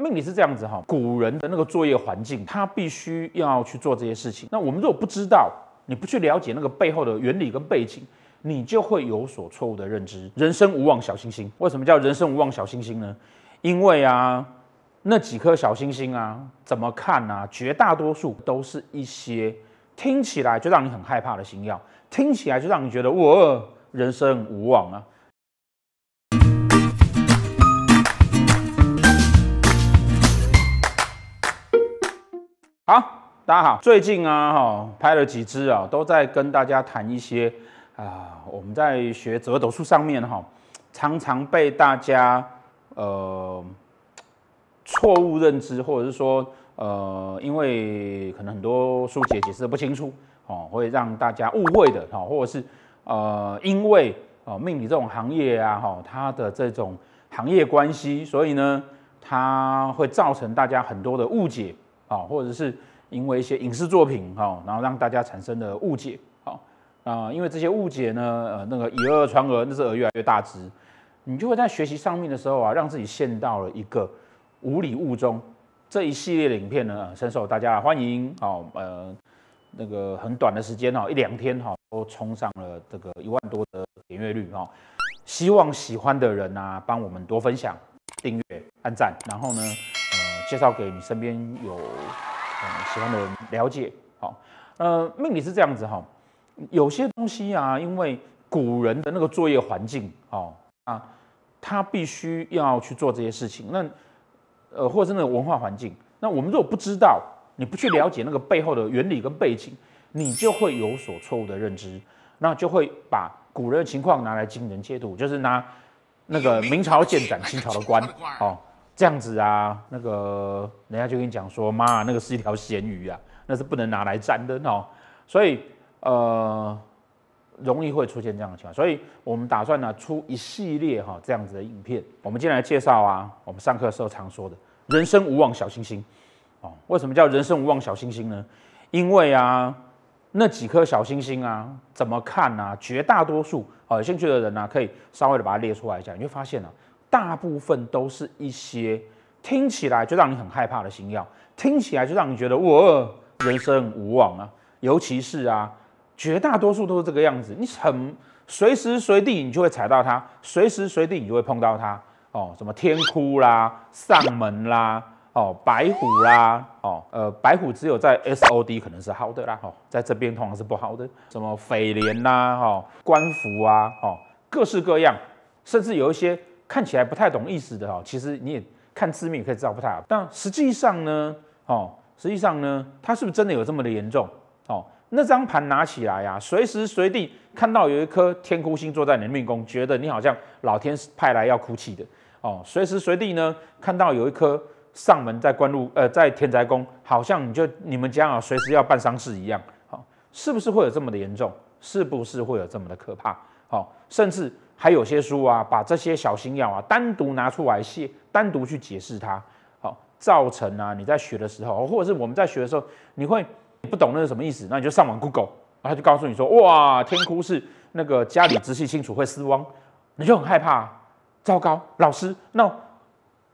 命理是这样子哈，古人的那个作业环境，他必须要去做这些事情。那我们如果不知道，你不去了解那个背后的原理跟背景，你就会有所错误的认知。人生无望，小星星。为什么叫人生无望小星星呢？因为啊，那几颗小星星啊，怎么看啊，绝大多数都是一些听起来就让你很害怕的星耀，听起来就让你觉得我人生无望啊。好，大家好。最近啊，哈拍了几支啊，都在跟大家谈一些啊，我们在学择斗术上面哈，常常被大家呃错误认知，或者是说呃，因为可能很多书解解释不清楚哦，会让大家误会的哈，或者是呃，因为哦命理这种行业啊，哈它的这种行业关系，所以呢，它会造成大家很多的误解。啊，或者是因为一些影视作品哈，然后让大家产生了误解，好啊，因为这些误解呢，呃，那个以讹传讹，那是越来越大只，你就会在学习上面的时候啊，让自己陷到了一个无礼物中。这一系列影片呢，深受大家欢迎，好，呃，那个很短的时间哈，一两天哈，都冲上了这个一万多的点阅率哈，希望喜欢的人啊，帮我们多分享、订阅、按赞，然后呢。介绍给你身边有喜欢的人了解。好，呃，命理是这样子哈，有些东西啊，因为古人的那个作业环境哦啊，他必须要去做这些事情。那，呃，或者是那个文化环境，那我们如果不知道，你不去了解那个背后的原理跟背景，你就会有所错误的认知，那就会把古人的情况拿来惊人解读，就是拿那个明朝建斩清朝的官，哦。这样子啊，那个人家就跟你讲说，妈，那个是一条咸鱼啊，那是不能拿来沾的哦。所以呃，容易会出现这样的情况。所以我们打算呢，出一系列哈这样子的影片。我们今天来介绍啊，我们上课时候常说的人生无望小星星哦。为什么叫人生无望小星星呢？因为啊，那几颗小星星啊，怎么看啊？绝大多数啊，有兴趣的人呢，可以稍微的把它列出来一下，你会发现呢。大部分都是一些听起来就让你很害怕的新药，听起来就让你觉得哇，人生无望啊！尤其是啊，绝大多数都是这个样子，你很随时随地你就会踩到它，随时随地你就会碰到它哦。什么天哭啦，上门啦，哦，白虎啦，哦，呃，白虎只有在 S O D 可能是好的啦，哦，在这边通常是不好的。什么匪联啦，哦，官服啊，哦，各式各样，甚至有一些。看起来不太懂意思的哈，其实你也看字面也可以知道不太好。但实际上呢，哦，实际上呢，它是不是真的有这么的严重？哦，那张盘拿起来呀，随时随地看到有一颗天哭星坐在你的命宫，觉得你好像老天派来要哭泣的哦。随时随地呢，看到有一颗上门在官禄呃在天宅宫，好像你就你们家啊，随时要办丧事一样。好，是不是会有这么的严重？是不是会有这么的可怕？好，甚至。还有些书啊，把这些小心要啊单独拿出来写，单独去解释它，好造成啊你在学的时候，或者是我们在学的时候，你会不懂那是什么意思，那你就上网 Google，然后就告诉你说，哇，天哭是那个家里直系亲属会死亡，你就很害怕，糟糕，老师，那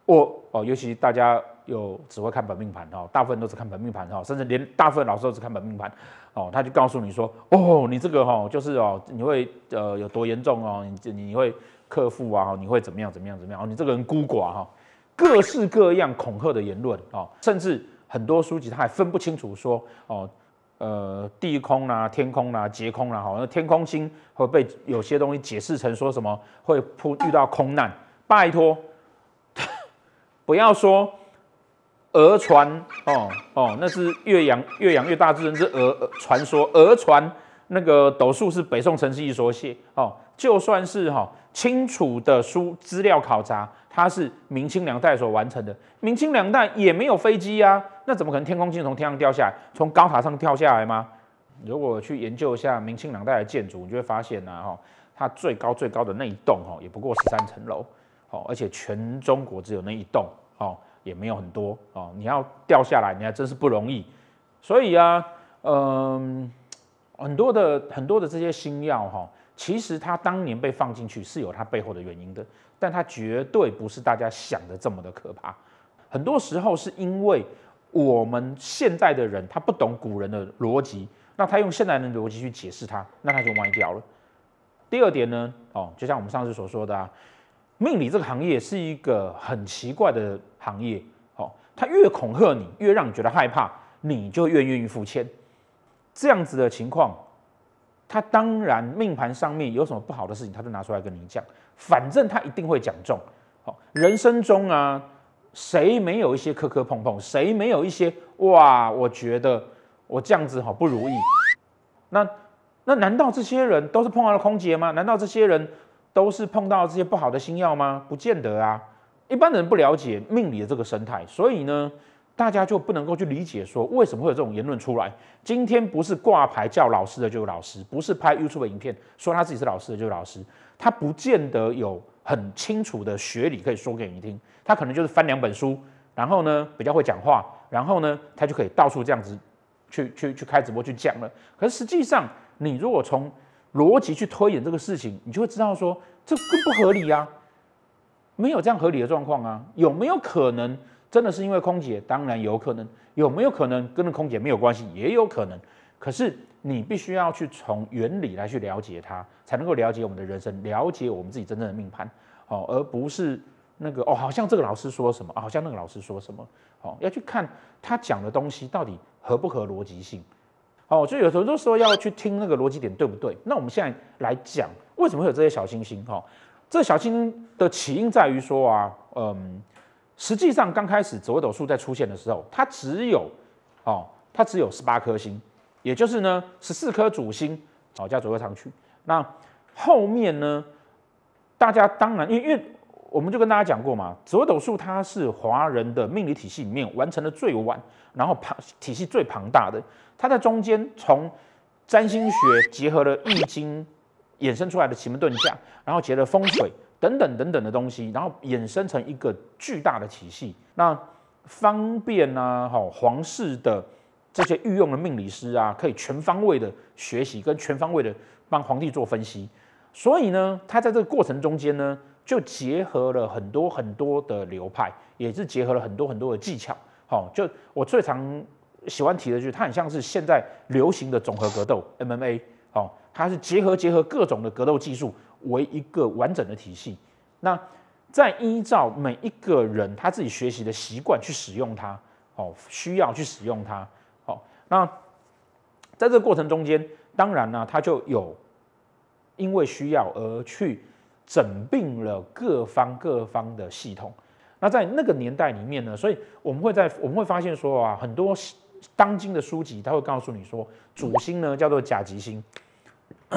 我哦，尤其大家。又只会看本命盘哦，大部分都是看本命盘哦，甚至连大部分老师都只看本命盘哦，他就告诉你说，哦，你这个哈，就是哦，你会呃有多严重哦，你你会克服啊，你会怎么样怎么样怎么样，你这个人孤寡哈，各式各样恐吓的言论啊，甚至很多书籍他还分不清楚说哦，呃地空啦、天空啦、劫空啦，好，那天空星会被有些东西解释成说什么会扑遇到空难，拜托，不要说。讹传哦哦，那是岳阳岳阳岳大自人之讹传说。讹传那个斗数是北宋陈希一所写哦。就算是哈清楚的书资料考察，它是明清两代所完成的。明清两代也没有飞机呀，那怎么可能天空镜从天上掉下来，从高塔上跳下来吗？如果去研究一下明清两代的建筑，你就会发现呢哈，它最高最高的那一栋哈，也不过三层楼哦，而且全中国只有那一栋哦。也没有很多哦，你要掉下来，你还真是不容易。所以啊，嗯，很多的很多的这些新药哈，其实它当年被放进去是有它背后的原因的，但它绝对不是大家想的这么的可怕。很多时候是因为我们现在的人他不懂古人的逻辑，那他用现代的逻辑去解释它，那他就歪掉了。第二点呢，哦，就像我们上次所说的啊。命理这个行业是一个很奇怪的行业，哦，他越恐吓你，越让你觉得害怕，你就越愿意付钱。这样子的情况，他当然命盘上面有什么不好的事情，他都拿出来跟你讲，反正他一定会讲中。好，人生中啊，谁没有一些磕磕碰碰？谁没有一些哇？我觉得我这样子好不如意。那那难道这些人都是碰到了空姐吗？难道这些人？都是碰到这些不好的星耀吗？不见得啊。一般人不了解命理的这个生态，所以呢，大家就不能够去理解说为什么会有这种言论出来。今天不是挂牌叫老师的就老师，不是拍 YouTube 影片说他自己是老师的就老师，他不见得有很清楚的学理可以说给你听。他可能就是翻两本书，然后呢比较会讲话，然后呢他就可以到处这样子去去去开直播去讲了。可是实际上，你如果从逻辑去推演这个事情，你就会知道说这更不合理啊，没有这样合理的状况啊。有没有可能真的是因为空姐？当然有可能。有没有可能跟那空姐没有关系？也有可能。可是你必须要去从原理来去了解它，才能够了解我们的人生，了解我们自己真正的命盘。好，而不是那个哦，好像这个老师说什么，好像那个老师说什么。好，要去看他讲的东西到底合不合逻辑性。哦，就有，时候都说要去听那个逻辑点对不对？那我们现在来讲，为什么会有这些小星星？哈，这小星的起因在于说啊，嗯，实际上刚开始微斗数在出现的时候，它只有，哦，它只有十八颗星，也就是呢，十四颗主星，哦，加左右长区。那后面呢，大家当然因为因为。我们就跟大家讲过嘛，折斗数它是华人的命理体系里面完成的最晚，然后庞体系最庞大的。它在中间从占星学结合了易经，衍生出来的奇门遁甲，然后结合风水等等等等的东西，然后衍生成一个巨大的体系。那方便啊，哈，皇室的这些御用的命理师啊，可以全方位的学习跟全方位的帮皇帝做分析。所以呢，它在这个过程中间呢。就结合了很多很多的流派，也是结合了很多很多的技巧。好，就我最常喜欢提的就是，它很像是现在流行的综合格斗 MMA。好，它是结合结合各种的格斗技术为一个完整的体系。那再依照每一个人他自己学习的习惯去使用它。哦，需要去使用它。哦，那在这个过程中间，当然呢，他就有因为需要而去。整并了各方各方的系统，那在那个年代里面呢，所以我们会在我们会发现说啊，很多当今的书籍，他会告诉你说，主星呢叫做甲级星，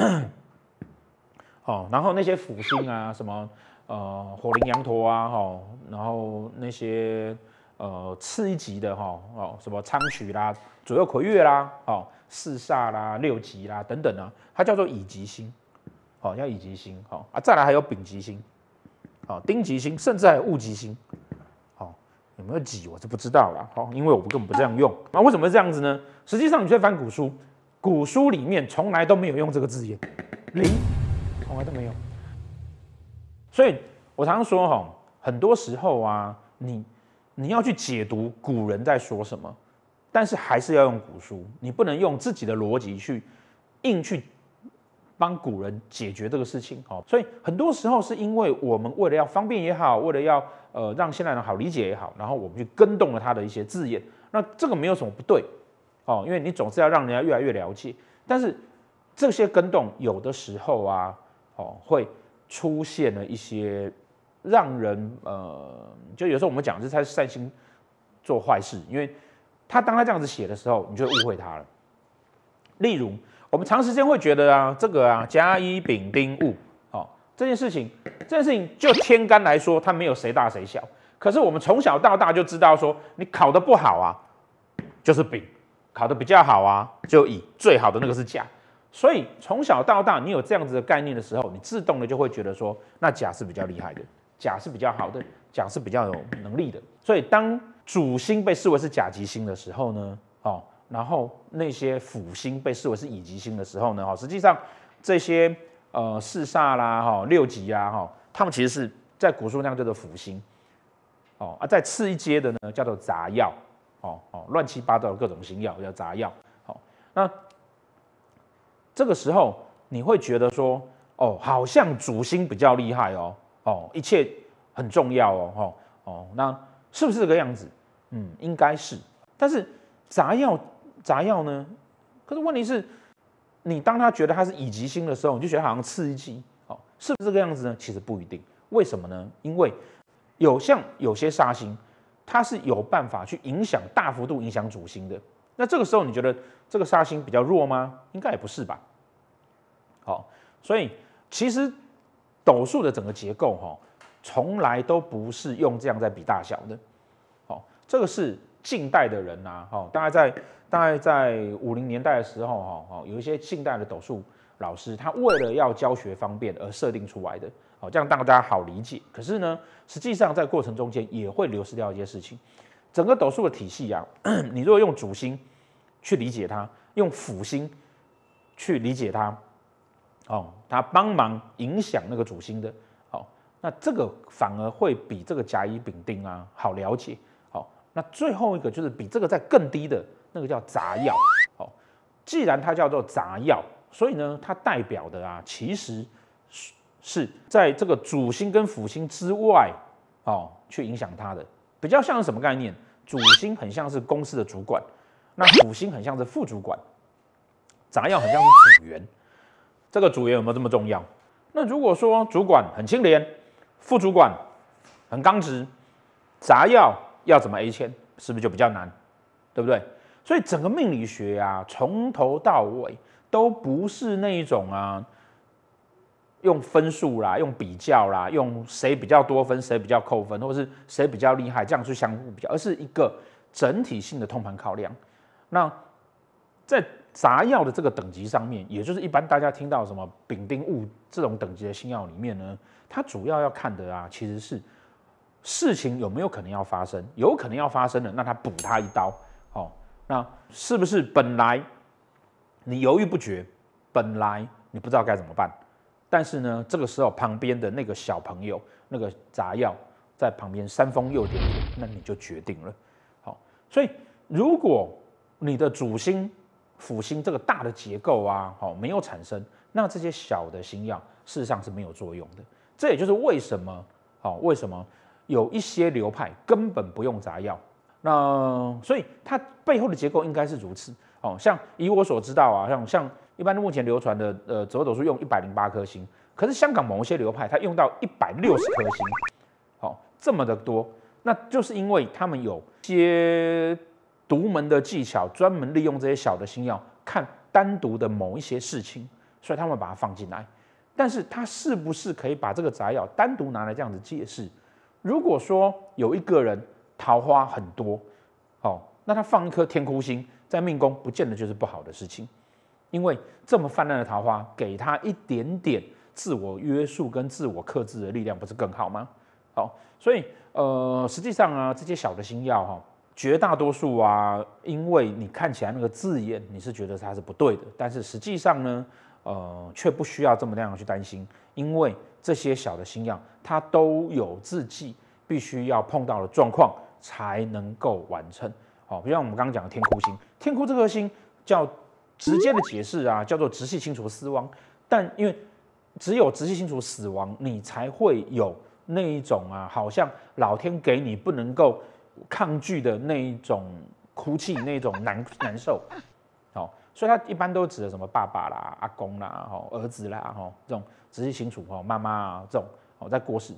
哦，然后那些辅星啊，什么呃火灵羊驼啊，哈，然后那些呃次一级的哈，哦，什么仓曲啦、左右魁月啦，哦，四煞啦、六级啦等等啊，它叫做乙级星。哦，要乙级星，好啊，再来还有丙级星，好丁级星，甚至还有戊级星，好，有没有几我就不知道了，好，因为我们根本不这样用啊。为什么会这样子呢？实际上，你去翻古书，古书里面从来都没有用这个字眼，零，从来都没有。所以我常常说，哈，很多时候啊，你你要去解读古人在说什么，但是还是要用古书，你不能用自己的逻辑去硬去。帮古人解决这个事情哦，所以很多时候是因为我们为了要方便也好，为了要呃让现代人好理解也好，然后我们去跟动了他的一些字眼，那这个没有什么不对哦，因为你总是要让人家越来越了解。但是这些跟动有的时候啊哦，会出现了一些让人呃，就有时候我们讲这是他善心做坏事，因为他当他这样子写的时候，你就误会他了。例如。我们长时间会觉得啊，这个啊甲乙丙丁戊，哦，这件事情，这件事情就天干来说，它没有谁大谁小。可是我们从小到大就知道说，你考得不好啊，就是丙；考得比较好啊，就乙；最好的那个是甲。所以从小到大，你有这样子的概念的时候，你自动的就会觉得说，那甲是比较厉害的，甲是比较好的，甲是比较有能力的。所以当主星被视为是甲级星的时候呢，哦。然后那些辅星被视为是乙级星的时候呢，哈，实际上这些呃四煞啦，哈六级呀，哈，他们其实是在古书那样叫做辅星，哦啊，在次一阶的呢叫做杂药，哦哦，乱七八糟各种星药叫杂药，好，那这个时候你会觉得说，哦，好像主星比较厉害哦，哦，一切很重要哦，哦，哦，那是不是这个样子？嗯，应该是，但是杂药。炸药呢？可是问题是，你当他觉得他是乙级星的时候，你就觉得好像刺激，哦，是不是这个样子呢？其实不一定。为什么呢？因为有像有些杀星，它是有办法去影响大幅度影响主星的。那这个时候你觉得这个杀星比较弱吗？应该也不是吧。好，所以其实斗数的整个结构哈，从来都不是用这样在比大小的。好，这个是。近代的人呐，哈，大概在大概在五零年代的时候，哈，哦，有一些近代的斗数老师，他为了要教学方便而设定出来的，哦，这样大家好理解。可是呢，实际上在过程中间也会流失掉一些事情。整个斗数的体系啊，你如果用主星去理解它，用辅星去理解它，哦，它帮忙影响那个主星的，哦，那这个反而会比这个甲乙丙丁啊好了解。那最后一个就是比这个在更低的那个叫杂药。好，既然它叫做杂药，所以呢，它代表的啊，其实是是在这个主星跟辅星之外，哦，去影响它的，比较像是什么概念？主星很像是公司的主管，那辅星很像是副主管，杂药很像是组员。这个组员有没有这么重要？那如果说主管很清廉，副主管很刚直，杂药。要怎么 A 签是不是就比较难，对不对？所以整个命理学啊，从头到尾都不是那一种啊，用分数啦，用比较啦，用谁比较多分，谁比较扣分，或是谁比较厉害，这样去相互比较，而是一个整体性的通盘考量。那在杂药的这个等级上面，也就是一般大家听到什么丙丁戊这种等级的星药里面呢，它主要要看的啊，其实是。事情有没有可能要发生？有可能要发生的，那他补他一刀，好，那是不是本来你犹豫不决，本来你不知道该怎么办，但是呢，这个时候旁边的那个小朋友那个炸药在旁边煽风又点火，那你就决定了，好，所以如果你的主心、辅心这个大的结构啊，好没有产生，那这些小的星耀事实上是没有作用的。这也就是为什么，好，为什么？有一些流派根本不用炸药，那所以它背后的结构应该是如此。哦，像以我所知道啊，像像一般目前流传的，呃，折斗术用一百零八颗星，可是香港某一些流派它用到一百六十颗星，好这么的多，那就是因为他们有些独门的技巧，专门利用这些小的星耀看单独的某一些事情，所以他们把它放进来。但是它是不是可以把这个杂药单独拿来这样子借势？如果说有一个人桃花很多，哦，那他放一颗天哭星在命宫，不见得就是不好的事情，因为这么泛滥的桃花，给他一点点自我约束跟自我克制的力量，不是更好吗？好，所以呃，实际上啊，这些小的星耀哈，绝大多数啊，因为你看起来那个字眼，你是觉得它是不对的，但是实际上呢，呃，却不需要这么样去担心，因为这些小的星耀它都有自己必须要碰到的状况才能够完成。好，比如我们刚刚讲的天哭星，天哭这颗星叫直接的解释啊，叫做直系亲属死亡。但因为只有直系亲属死亡，你才会有那一种啊，好像老天给你不能够抗拒的那一种哭泣，那一种难难受。好，所以它一般都指的什么爸爸啦、阿公啦、吼儿子啦、吼这种直系亲属吼妈妈这种。哦，在过世，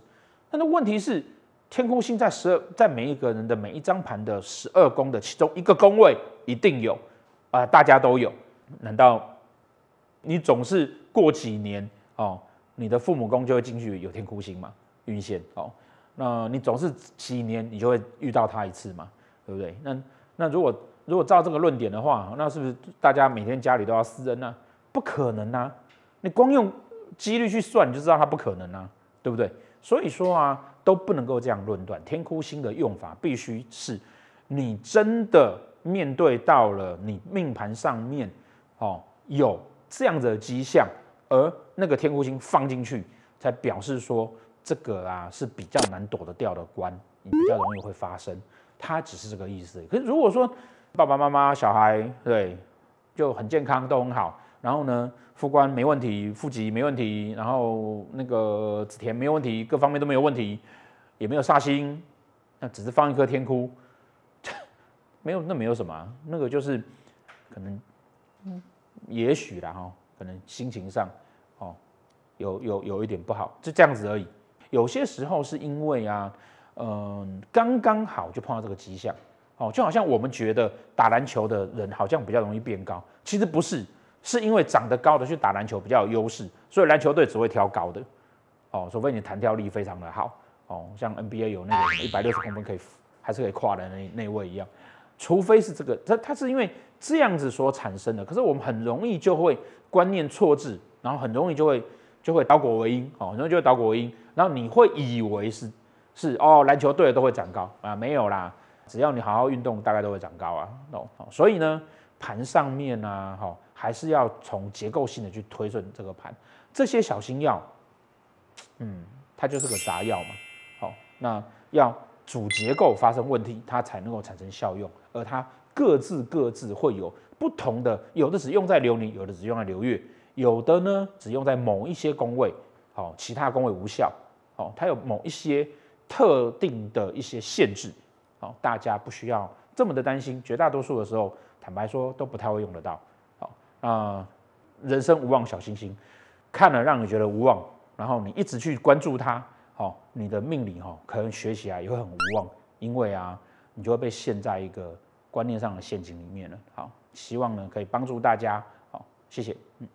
那的问题是，天空星在十二，在每一个人的每一张盘的十二宫的其中一个宫位一定有，啊，大家都有。难道你总是过几年哦，你的父母宫就会进去有天空星吗？晕线。哦，那你总是几年你就会遇到他一次嘛，对不对？那那如果如果照这个论点的话，那是不是大家每天家里都要私恩呢？不可能啊！你光用几率去算，你就知道它不可能啊。对不对？所以说啊，都不能够这样论断。天哭星的用法必须是，你真的面对到了你命盘上面，哦，有这样的迹象，而那个天哭星放进去，才表示说这个啊是比较难躲得掉的关，比较容易会发生。它只是这个意思。可是如果说爸爸妈妈、小孩对，就很健康，都很好。然后呢，副官没问题，副级没问题，然后那个子田没有问题，各方面都没有问题，也没有煞星，那只是放一颗天哭，没有，那没有什么，那个就是可能，嗯，也许啦哈，可能心情上哦，有有有一点不好，就这样子而已。有些时候是因为啊，嗯，刚刚好就碰到这个迹象，哦，就好像我们觉得打篮球的人好像比较容易变高，其实不是。是因为长得高的去打篮球比较有优势，所以篮球队只会挑高的哦，除非你弹跳力非常的好哦，像 NBA 有那个一百六十公分可以还是可以跨的那那位一样，除非是这个，它它是因为这样子所产生的。可是我们很容易就会观念错置，然后很容易就会就会倒果为因哦，很容易就会倒果为因，然后你会以为是是哦，篮球队都会长高啊，没有啦，只要你好好运动，大概都会长高啊哦，所以呢，盘上面啊，哈。还是要从结构性的去推算这个盘，这些小心药，嗯，它就是个杂药嘛。好，那要主结构发生问题，它才能够产生效用，而它各自各自会有不同的，有的只用在流年，有的只用在流月，有的呢只用在某一些宫位，好，其他宫位无效，好，它有某一些特定的一些限制，好，大家不需要这么的担心，绝大多数的时候，坦白说都不太会用得到。啊，人生无望，小星星，看了让你觉得无望，然后你一直去关注它，好，你的命理哈，可能学起来也会很无望，因为啊，你就会被陷在一个观念上的陷阱里面了。好，希望呢可以帮助大家，好，谢谢。嗯